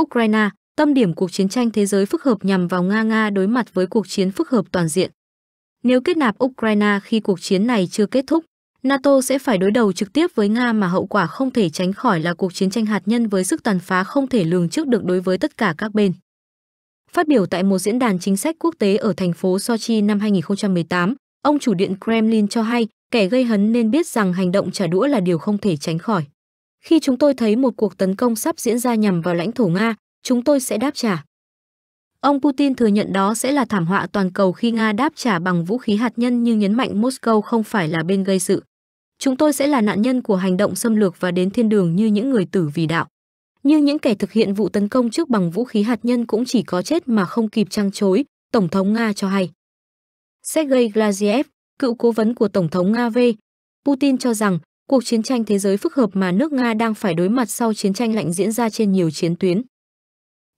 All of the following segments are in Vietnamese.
Ukraine, tâm điểm cuộc chiến tranh thế giới phức hợp nhằm vào Nga Nga đối mặt với cuộc chiến phức hợp toàn diện. Nếu kết nạp Ukraine khi cuộc chiến này chưa kết thúc, NATO sẽ phải đối đầu trực tiếp với Nga mà hậu quả không thể tránh khỏi là cuộc chiến tranh hạt nhân với sức tàn phá không thể lường trước được đối với tất cả các bên. Phát biểu tại một diễn đàn chính sách quốc tế ở thành phố Sochi năm 2018, ông chủ điện Kremlin cho hay kẻ gây hấn nên biết rằng hành động trả đũa là điều không thể tránh khỏi. Khi chúng tôi thấy một cuộc tấn công sắp diễn ra nhằm vào lãnh thổ Nga, chúng tôi sẽ đáp trả. Ông Putin thừa nhận đó sẽ là thảm họa toàn cầu khi Nga đáp trả bằng vũ khí hạt nhân nhưng nhấn mạnh Moscow không phải là bên gây sự. Chúng tôi sẽ là nạn nhân của hành động xâm lược và đến thiên đường như những người tử vì đạo. Nhưng những kẻ thực hiện vụ tấn công trước bằng vũ khí hạt nhân cũng chỉ có chết mà không kịp trăng chối, Tổng thống Nga cho hay. Sergei Glaziev, cựu cố vấn của Tổng thống Nga V. Putin cho rằng Cuộc chiến tranh thế giới phức hợp mà nước Nga đang phải đối mặt sau chiến tranh lạnh diễn ra trên nhiều chiến tuyến.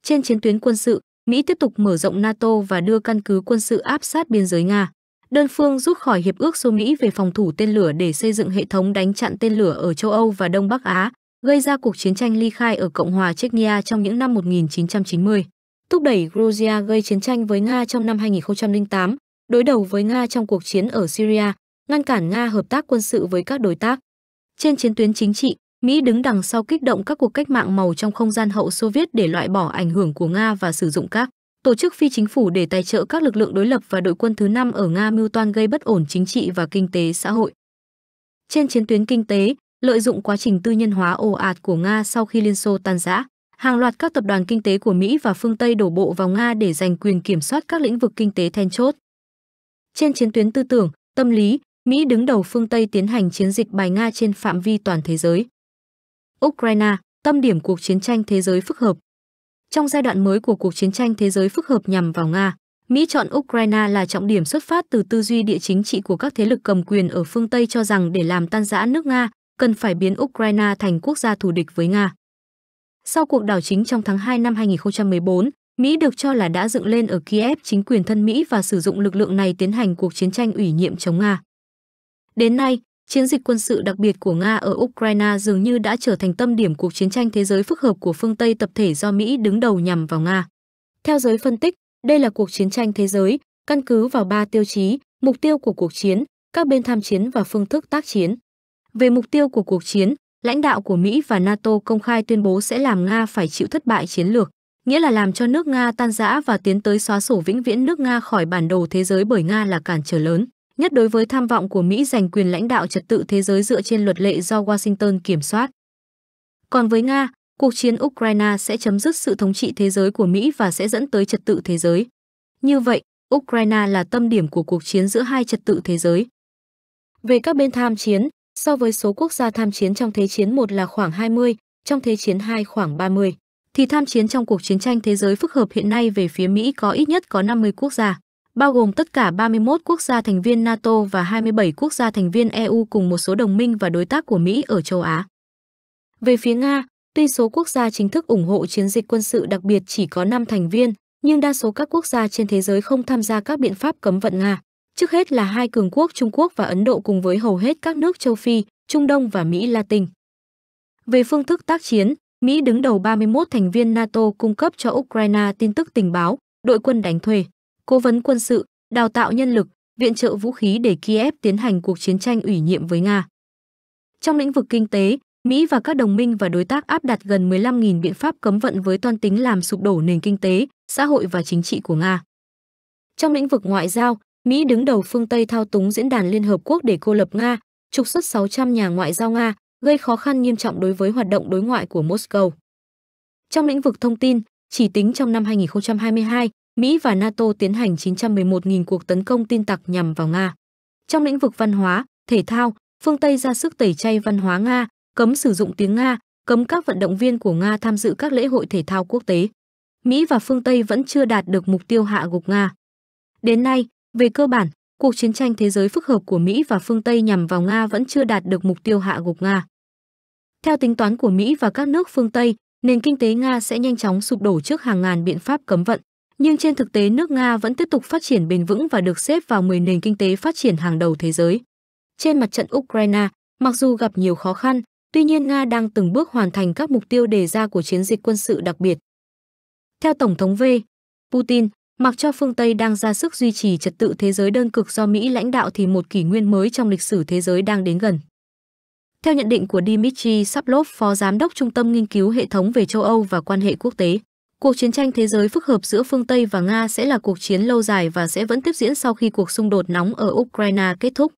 Trên chiến tuyến quân sự, Mỹ tiếp tục mở rộng NATO và đưa căn cứ quân sự áp sát biên giới Nga. Đơn phương rút khỏi hiệp ước xô Mỹ về phòng thủ tên lửa để xây dựng hệ thống đánh chặn tên lửa ở châu Âu và Đông Bắc Á, gây ra cuộc chiến tranh ly khai ở Cộng hòa Chechnya trong những năm 1990. Thúc đẩy Georgia gây chiến tranh với Nga trong năm 2008, đối đầu với Nga trong cuộc chiến ở Syria, ngăn cản Nga hợp tác quân sự với các đối tác. Trên chiến tuyến chính trị, Mỹ đứng đằng sau kích động các cuộc cách mạng màu trong không gian hậu Xô Viết để loại bỏ ảnh hưởng của Nga và sử dụng các tổ chức phi chính phủ để tài trợ các lực lượng đối lập và đội quân thứ năm ở Nga mưu toan gây bất ổn chính trị và kinh tế xã hội. Trên chiến tuyến kinh tế, lợi dụng quá trình tư nhân hóa ồ ạt của Nga sau khi Liên Xô tan rã, hàng loạt các tập đoàn kinh tế của Mỹ và phương Tây đổ bộ vào Nga để giành quyền kiểm soát các lĩnh vực kinh tế then chốt. Trên chiến tuyến tư tưởng, tâm lý, Mỹ đứng đầu phương Tây tiến hành chiến dịch bài Nga trên phạm vi toàn thế giới. Ukraine, tâm điểm cuộc chiến tranh thế giới phức hợp. Trong giai đoạn mới của cuộc chiến tranh thế giới phức hợp nhằm vào Nga, Mỹ chọn Ukraine là trọng điểm xuất phát từ tư duy địa chính trị của các thế lực cầm quyền ở phương Tây cho rằng để làm tan rã nước Nga, cần phải biến Ukraine thành quốc gia thù địch với Nga. Sau cuộc đảo chính trong tháng 2 năm 2014, Mỹ được cho là đã dựng lên ở Kiev chính quyền thân Mỹ và sử dụng lực lượng này tiến hành cuộc chiến tranh ủy nhiệm chống Nga. Đến nay, chiến dịch quân sự đặc biệt của Nga ở Ukraine dường như đã trở thành tâm điểm cuộc chiến tranh thế giới phức hợp của phương Tây tập thể do Mỹ đứng đầu nhằm vào Nga. Theo giới phân tích, đây là cuộc chiến tranh thế giới, căn cứ vào ba tiêu chí, mục tiêu của cuộc chiến, các bên tham chiến và phương thức tác chiến. Về mục tiêu của cuộc chiến, lãnh đạo của Mỹ và NATO công khai tuyên bố sẽ làm Nga phải chịu thất bại chiến lược, nghĩa là làm cho nước Nga tan rã và tiến tới xóa sổ vĩnh viễn nước Nga khỏi bản đồ thế giới bởi Nga là cản trở lớn nhất đối với tham vọng của Mỹ giành quyền lãnh đạo trật tự thế giới dựa trên luật lệ do Washington kiểm soát. Còn với Nga, cuộc chiến Ukraine sẽ chấm dứt sự thống trị thế giới của Mỹ và sẽ dẫn tới trật tự thế giới. Như vậy, Ukraine là tâm điểm của cuộc chiến giữa hai trật tự thế giới. Về các bên tham chiến, so với số quốc gia tham chiến trong Thế chiến 1 là khoảng 20, trong Thế chiến 2 khoảng 30, thì tham chiến trong cuộc chiến tranh thế giới phức hợp hiện nay về phía Mỹ có ít nhất có 50 quốc gia bao gồm tất cả 31 quốc gia thành viên NATO và 27 quốc gia thành viên EU cùng một số đồng minh và đối tác của Mỹ ở châu Á. Về phía Nga, tuy số quốc gia chính thức ủng hộ chiến dịch quân sự đặc biệt chỉ có 5 thành viên, nhưng đa số các quốc gia trên thế giới không tham gia các biện pháp cấm vận Nga, trước hết là hai cường quốc Trung Quốc và Ấn Độ cùng với hầu hết các nước châu Phi, Trung Đông và Mỹ Latin. Về phương thức tác chiến, Mỹ đứng đầu 31 thành viên NATO cung cấp cho Ukraine tin tức tình báo, đội quân đánh thuê cố vấn quân sự, đào tạo nhân lực, viện trợ vũ khí để Kiev tiến hành cuộc chiến tranh ủy nhiệm với Nga. Trong lĩnh vực kinh tế, Mỹ và các đồng minh và đối tác áp đặt gần 15.000 biện pháp cấm vận với toan tính làm sụp đổ nền kinh tế, xã hội và chính trị của Nga. Trong lĩnh vực ngoại giao, Mỹ đứng đầu phương Tây thao túng diễn đàn Liên Hợp Quốc để cô lập Nga, trục xuất 600 nhà ngoại giao Nga, gây khó khăn nghiêm trọng đối với hoạt động đối ngoại của Moscow. Trong lĩnh vực thông tin, chỉ tính trong năm 2022, Mỹ và NATO tiến hành 911.000 cuộc tấn công tin tặc nhằm vào Nga. Trong lĩnh vực văn hóa, thể thao, phương Tây ra sức tẩy chay văn hóa Nga, cấm sử dụng tiếng Nga, cấm các vận động viên của Nga tham dự các lễ hội thể thao quốc tế. Mỹ và phương Tây vẫn chưa đạt được mục tiêu hạ gục Nga. Đến nay, về cơ bản, cuộc chiến tranh thế giới phức hợp của Mỹ và phương Tây nhằm vào Nga vẫn chưa đạt được mục tiêu hạ gục Nga. Theo tính toán của Mỹ và các nước phương Tây, nền kinh tế Nga sẽ nhanh chóng sụp đổ trước hàng ngàn biện pháp cấm vận nhưng trên thực tế nước Nga vẫn tiếp tục phát triển bền vững và được xếp vào 10 nền kinh tế phát triển hàng đầu thế giới. Trên mặt trận Ukraine, mặc dù gặp nhiều khó khăn, tuy nhiên Nga đang từng bước hoàn thành các mục tiêu đề ra của chiến dịch quân sự đặc biệt. Theo Tổng thống V, Putin, mặc cho phương Tây đang ra sức duy trì trật tự thế giới đơn cực do Mỹ lãnh đạo thì một kỷ nguyên mới trong lịch sử thế giới đang đến gần. Theo nhận định của Dmitry Sablov, Phó Giám đốc Trung tâm Nghiên cứu Hệ thống về châu Âu và quan hệ quốc tế, Cuộc chiến tranh thế giới phức hợp giữa phương Tây và Nga sẽ là cuộc chiến lâu dài và sẽ vẫn tiếp diễn sau khi cuộc xung đột nóng ở Ukraine kết thúc.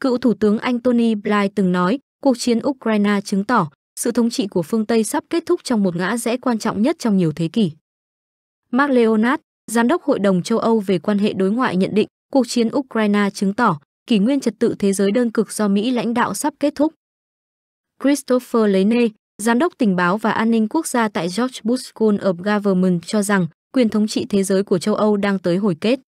Cựu Thủ tướng Anh Tony Blair từng nói, cuộc chiến Ukraine chứng tỏ sự thống trị của phương Tây sắp kết thúc trong một ngã rẽ quan trọng nhất trong nhiều thế kỷ. Mark Leonard, Giám đốc Hội đồng châu Âu về quan hệ đối ngoại nhận định, cuộc chiến Ukraine chứng tỏ kỷ nguyên trật tự thế giới đơn cực do Mỹ lãnh đạo sắp kết thúc. Christopher Lene, Giám đốc tình báo và an ninh quốc gia tại George Bush School of Government cho rằng quyền thống trị thế giới của châu Âu đang tới hồi kết.